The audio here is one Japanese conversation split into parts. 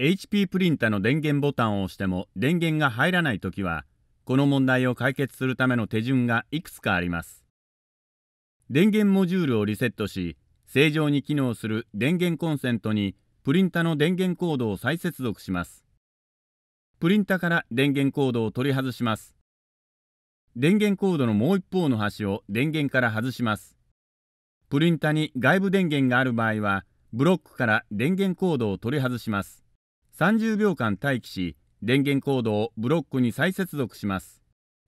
HP プリンタの電源ボタンを押しても電源が入らないときは、この問題を解決するための手順がいくつかあります。電源モジュールをリセットし、正常に機能する電源コンセントにプリンタの電源コードを再接続します。プリンタから電源コードを取り外します。電源コードのもう一方の端を電源から外します。プリンタに外部電源がある場合は、ブロックから電源コードを取り外します。30秒間待機し、電源コードをブロックに再接続します。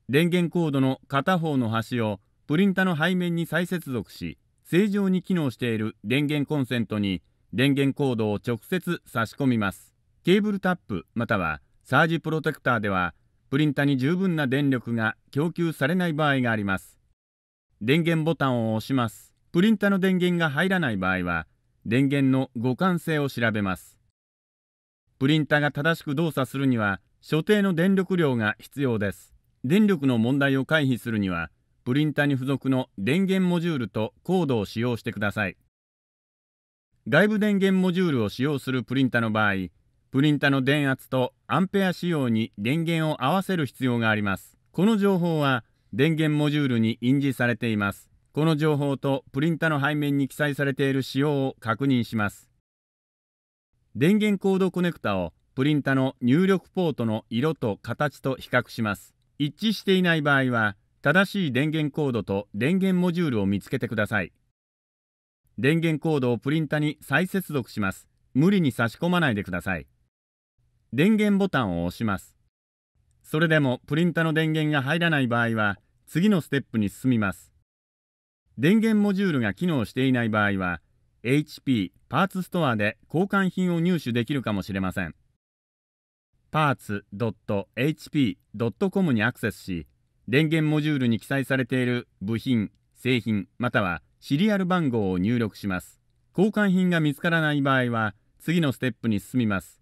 電源コードの片方の端をプリンタの背面に再接続し、正常に機能している電源コンセントに電源コードを直接差し込みます。ケーブルタップまたはサージプロテクターでは、プリンタに十分な電力が供給されない場合があります。電源ボタンを押します。プリンタの電源が入らない場合は、電源の互換性を調べます。プリンタが正しく動作するには所定の電力量が必要です電力の問題を回避するにはプリンタに付属の電源モジュールとコードを使用してください外部電源モジュールを使用するプリンタの場合プリンタの電圧とアンペア仕様に電源を合わせる必要がありますこの情報は電源モジュールに印字されていますこの情報とプリンタの背面に記載されている仕様を確認します電源コードコネクタをプリンタの入力ポートの色と形と比較します。一致していない場合は、正しい電源コードと電源モジュールを見つけてください。電源コードをプリンタに再接続します。無理に差し込まないでください。電源ボタンを押します。それでもプリンタの電源が入らない場合は、次のステップに進みます。電源モジュールが機能していない場合は、HP パーツストアで交換品を入手できるかもしれません。ーツドット h p c o m にアクセスし、電源モジュールに記載されている部品、製品、またはシリアル番号を入力します。交換品が見つからない場合は、次のステップに進みます。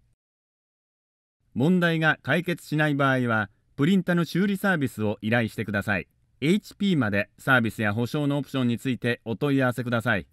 問題が解決しない場合は、プリンタの修理サービスを依頼してください。HP までサービスや保証のオプションについてお問い合わせください。